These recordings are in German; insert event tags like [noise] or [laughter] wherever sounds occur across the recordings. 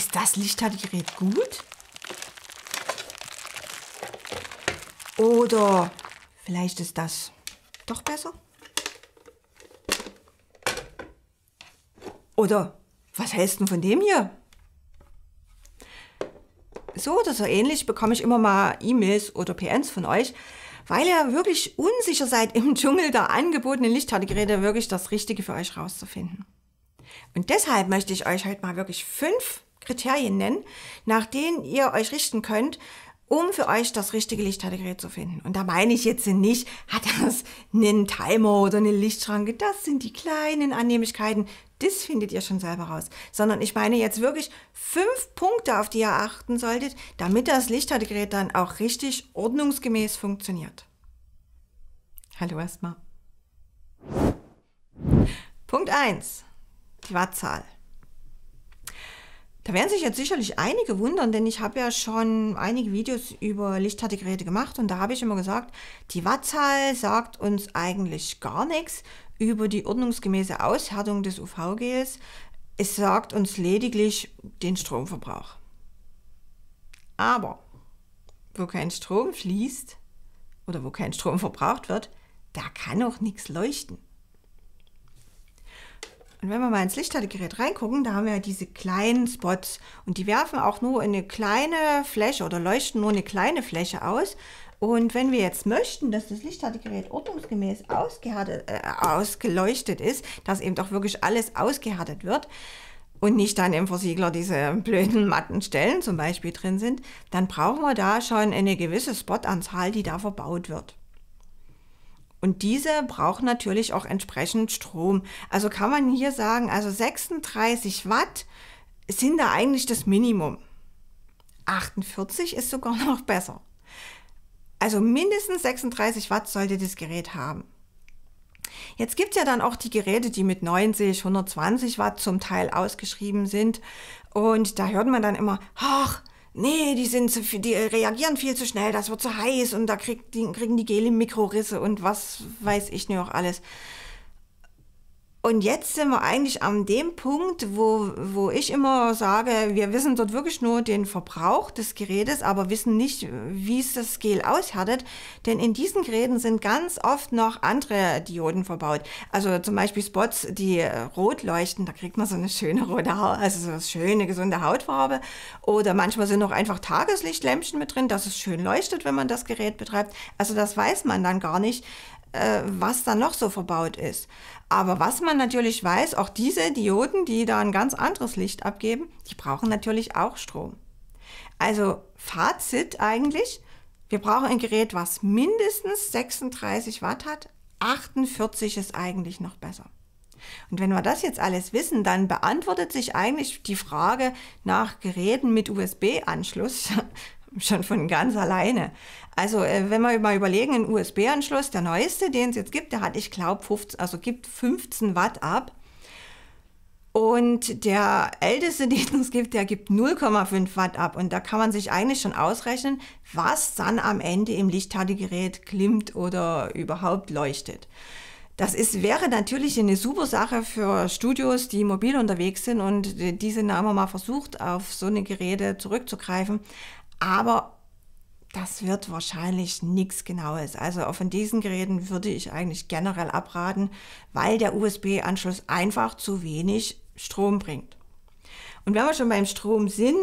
Ist das Lichtergerät gut? Oder vielleicht ist das doch besser? Oder was hältst du von dem hier? So oder so ähnlich bekomme ich immer mal E-Mails oder PNs von euch, weil ihr wirklich unsicher seid, im Dschungel der angebotenen Lichthaltegeräte wirklich das Richtige für euch rauszufinden. Und deshalb möchte ich euch heute mal wirklich fünf Kriterien nennen, nach denen ihr euch richten könnt, um für euch das richtige Lichthaltegerät zu finden. Und da meine ich jetzt nicht, hat das einen Timer oder eine Lichtschranke. Das sind die kleinen Annehmlichkeiten. Das findet ihr schon selber raus. Sondern ich meine jetzt wirklich fünf Punkte, auf die ihr achten solltet, damit das Lichthaltegerät dann auch richtig ordnungsgemäß funktioniert. Hallo erstmal. Punkt 1. Die Wattzahl. Da werden sich jetzt sicherlich einige wundern, denn ich habe ja schon einige Videos über lichtharte gemacht und da habe ich immer gesagt, die Wattzahl sagt uns eigentlich gar nichts über die ordnungsgemäße Aushärtung des UV-Gels. Es sagt uns lediglich den Stromverbrauch. Aber wo kein Strom fließt oder wo kein Strom verbraucht wird, da kann auch nichts leuchten. Und wenn wir mal ins Lichthaltegerät reingucken, da haben wir ja diese kleinen Spots und die werfen auch nur eine kleine Fläche oder leuchten nur eine kleine Fläche aus. Und wenn wir jetzt möchten, dass das Lichthaltegerät ordnungsgemäß äh, ausgeleuchtet ist, dass eben doch wirklich alles ausgehärtet wird und nicht dann im Versiegler diese blöden matten Stellen zum Beispiel drin sind, dann brauchen wir da schon eine gewisse Spotanzahl, die da verbaut wird. Und diese braucht natürlich auch entsprechend Strom. Also kann man hier sagen, also 36 Watt sind da eigentlich das Minimum. 48 ist sogar [laughs] noch besser. Also mindestens 36 Watt sollte das Gerät haben. Jetzt gibt es ja dann auch die Geräte, die mit 90, 120 Watt zum Teil ausgeschrieben sind. Und da hört man dann immer, ach, nee, die sind zu die äh, reagieren viel zu schnell, das wird zu heiß und da kriegt die, kriegen die Gel im Mikrorisse und was weiß ich noch alles. Und jetzt sind wir eigentlich an dem Punkt, wo, wo ich immer sage, wir wissen dort wirklich nur den Verbrauch des Gerätes, aber wissen nicht, wie es das Gel aushärtet. Denn in diesen Geräten sind ganz oft noch andere Dioden verbaut. Also zum Beispiel Spots, die äh, rot leuchten, da kriegt man so eine schöne rote Haut, also so eine schöne, gesunde Hautfarbe. Oder manchmal sind noch einfach Tageslichtlämpchen mit drin, dass es schön leuchtet, wenn man das Gerät betreibt. Also das weiß man dann gar nicht. Äh, was da noch so verbaut ist. Aber was man natürlich weiß, auch diese Dioden, die da ein ganz anderes Licht abgeben, die brauchen natürlich auch Strom. Also Fazit eigentlich, wir brauchen ein Gerät, was mindestens 36 Watt hat. 48 ist eigentlich noch besser. Und wenn wir das jetzt alles wissen, dann beantwortet sich eigentlich die Frage nach Geräten mit USB-Anschluss schon von ganz alleine. Also äh, wenn wir mal überlegen, ein USB-Anschluss, der neueste, den es jetzt gibt, der hat, ich glaube, 15, also gibt 15 Watt ab. Und der älteste, [laughs] den es gibt, der gibt 0,5 Watt ab. Und da kann man sich eigentlich schon ausrechnen, was dann am Ende im Lichthaltegerät glimmt oder überhaupt leuchtet. Das ist, wäre natürlich eine super Sache für Studios, die mobil unterwegs sind und äh, diese Namen mal versucht, auf so eine Geräte zurückzugreifen aber das wird wahrscheinlich nichts Genaues. Also von diesen Geräten würde ich eigentlich generell abraten, weil der USB-Anschluss einfach zu wenig Strom bringt. Und wenn wir schon beim Strom sind,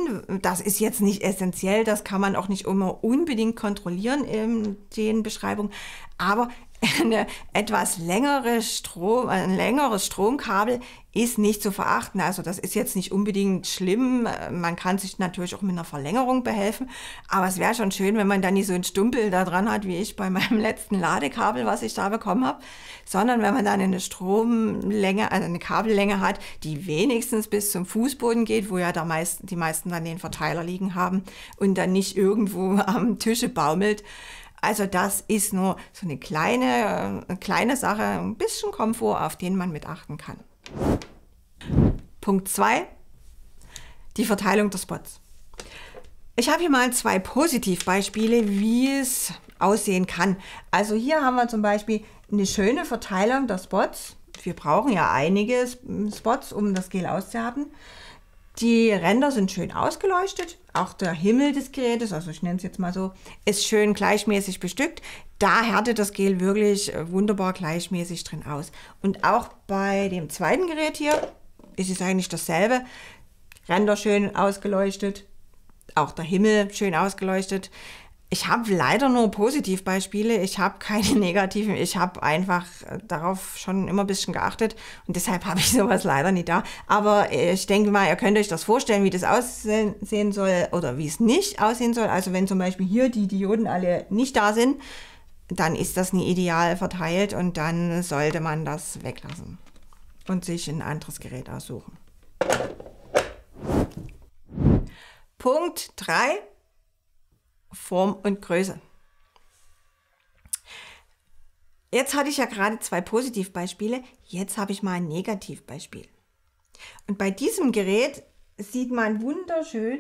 das ist jetzt nicht essentiell, das kann man auch nicht immer unbedingt kontrollieren in den Beschreibungen, aber [laughs] eine etwas längere Strom, ein längeres Stromkabel ist nicht zu verachten. Also das ist jetzt nicht unbedingt schlimm. Man kann sich natürlich auch mit einer Verlängerung behelfen. Aber es wäre schon schön, wenn man dann nicht so ein Stumpel da dran hat, wie ich bei meinem [laughs] letzten Ladekabel, was ich da bekommen habe, sondern wenn man dann eine Stromlänge, also eine Kabellänge hat, die wenigstens bis zum Fußboden geht, wo ja da meist, die meisten dann den Verteiler liegen haben und dann nicht irgendwo [laughs] am Tische baumelt. Also das ist nur so eine kleine, äh, eine kleine Sache, ein bisschen Komfort, auf den man mit achten kann. Punkt 2, die Verteilung der Spots. Ich habe hier mal zwei Positivbeispiele, wie es aussehen kann. Also hier haben wir zum Beispiel eine schöne Verteilung der Spots. Wir brauchen ja einige Spots, um das Gel auszuhaben. Die Ränder sind schön ausgeleuchtet. Auch der Himmel des Gerätes, also ich nenne es jetzt mal so, ist schön gleichmäßig bestückt. Da härtet das Gel wirklich äh, wunderbar gleichmäßig drin aus. Und auch bei dem zweiten Gerät hier ist es eigentlich dasselbe. Ränder schön ausgeleuchtet, auch der Himmel schön ausgeleuchtet ich habe leider nur Positivbeispiele, ich habe keine [laughs] negativen, ich habe einfach äh, darauf schon immer ein bisschen geachtet und deshalb habe ich [laughs] sowas leider nicht da. Aber äh, ich denke mal, ihr könnt euch das vorstellen, wie das aussehen soll oder wie es nicht aussehen soll. Also wenn zum Beispiel hier die Dioden alle nicht da sind, dann ist das nie ideal verteilt und dann sollte man das weglassen und sich ein anderes Gerät aussuchen. Punkt 3 Form und Größe. Jetzt hatte ich ja gerade zwei Positivbeispiele, jetzt habe ich mal ein Negativbeispiel. Und bei diesem Gerät sieht man wunderschön,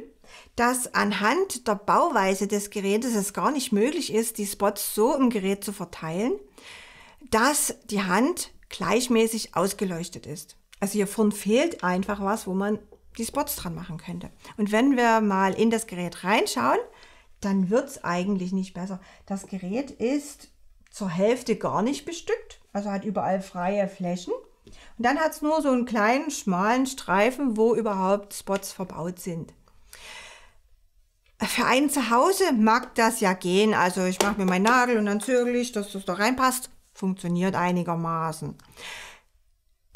dass anhand der Bauweise des Gerätes es gar nicht möglich ist, die Spots so im Gerät zu verteilen, dass die Hand gleichmäßig ausgeleuchtet ist. Also hier vorne fehlt einfach was, wo man die Spots dran machen könnte. Und wenn wir mal in das Gerät reinschauen, dann wird es eigentlich nicht besser. Das Gerät ist zur Hälfte gar nicht bestückt, also hat überall freie Flächen. Und dann hat es nur so einen kleinen, schmalen Streifen, wo überhaupt Spots verbaut sind. Für einen zu Hause mag das ja gehen. Also ich mache mir meine Nadel und dann zögere ich, dass das da reinpasst. Funktioniert einigermaßen.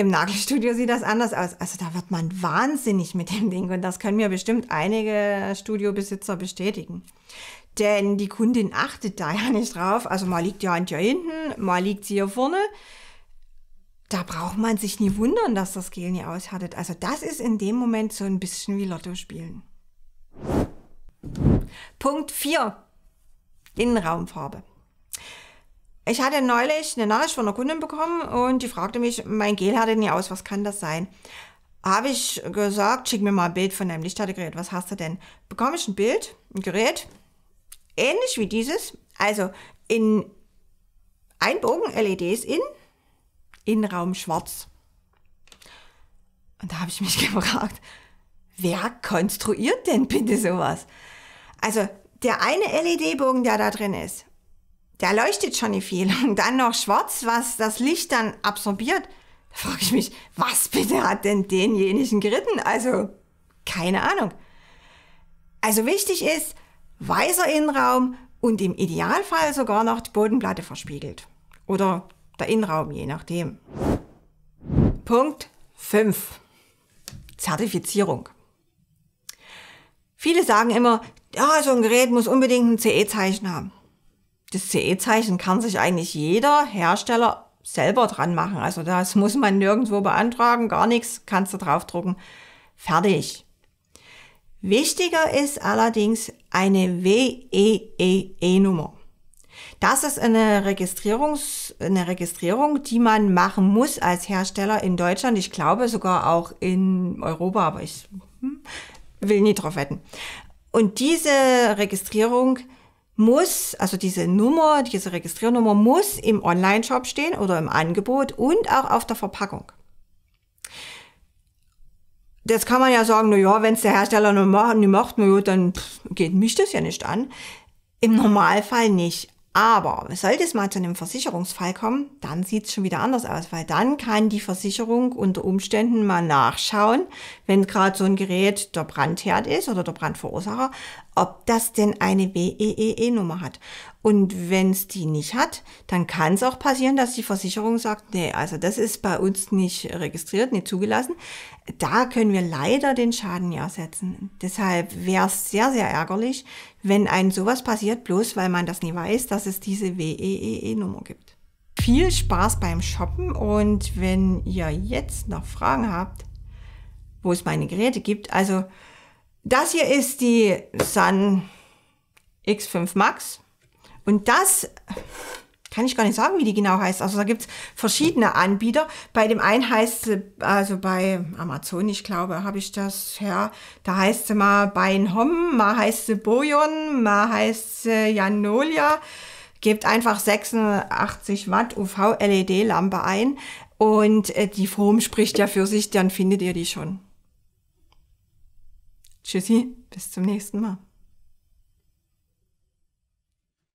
Im Nagelstudio sieht das anders aus. Also da wird man wahnsinnig mit dem Ding und das können mir bestimmt einige Studiobesitzer bestätigen. Denn die Kundin achtet da ja nicht drauf. Also mal liegt die Hand hier hinten, mal liegt sie hier vorne. Da braucht man sich nie wundern, dass das Gel nie aushärtet. Also das ist in dem Moment so ein bisschen wie Lotto spielen. Punkt 4. Innenraumfarbe. Ich hatte neulich eine Nachricht von einer Kundin bekommen und die fragte mich, mein Gel härtet nie aus, was kann das sein? Habe ich gesagt, schick mir mal ein Bild von deinem Lichthärtegerät, was hast du denn? Bekomme ich ein Bild, ein Gerät, ähnlich wie dieses, also in Einbogen LEDs in, Innenraum schwarz. Und da habe ich mich [laughs] gefragt, wer konstruiert denn bitte sowas? Also der eine LED-Bogen, der da drin ist, der leuchtet schon nicht viel. Und dann noch schwarz, was das Licht dann absorbiert. Da frage ich mich, was bitte hat denn denjenigen geritten? Also, keine Ahnung. Also wichtig ist, weißer Innenraum und im Idealfall sogar noch die Bodenplatte verspiegelt. Oder der Innenraum, je nachdem. Punkt 5. Zertifizierung. Viele sagen immer, ja, so ein Gerät muss unbedingt ein CE-Zeichen haben das CE-Zeichen kann sich eigentlich jeder Hersteller selber dran machen. Also das muss man nirgendwo beantragen, gar nichts, kannst du draufdrucken. Fertig. Wichtiger ist allerdings eine WEEE-Nummer. Das ist eine, Registrierungs-, eine Registrierung, die man machen muss als Hersteller in Deutschland. Ich glaube sogar auch in Europa, aber ich hm, will nie drauf wetten. Und diese Registrierung muss, also diese Nummer, diese Registriernummer muss im Online-Shop stehen oder im Angebot und auch auf der Verpackung. Jetzt kann man ja sagen, na ja, wenn es der Hersteller nicht macht, nicht macht na ja, dann geht mich das ja nicht an. Im Normalfall nicht. Aber sollte es mal zu einem Versicherungsfall kommen, dann sieht es schon wieder anders aus, weil dann kann die Versicherung unter Umständen mal nachschauen, wenn gerade so ein Gerät der Brandherd ist oder der Brandverursacher, ob das denn eine WEEE-Nummer hat. Und wenn es die nicht hat, dann kann es auch passieren, dass die Versicherung sagt, nee, also das ist bei uns nicht registriert, nicht zugelassen. Da können wir leider den Schaden ja ersetzen. Deshalb wäre es sehr, sehr ärgerlich, wenn einem sowas passiert, bloß weil man das nie weiß, dass es diese WEEE-Nummer gibt. Viel Spaß beim Shoppen und wenn ihr jetzt noch Fragen habt, wo es meine Geräte gibt, also das hier ist die Sun X5 Max. Und das kann ich gar nicht sagen, wie die genau heißt. Also da gibt es verschiedene Anbieter. Bei dem einen heißt sie, also bei Amazon, ich glaube, habe ich das ja, da heißt sie mal Beinhom, mal heißt sie Bojon, mal heißt sie Janolia. Gebt einfach 86 Watt UV-LED-Lampe ein und äh, die Form spricht ja für sich, dann findet ihr die schon. Tschüssi, bis zum nächsten Mal.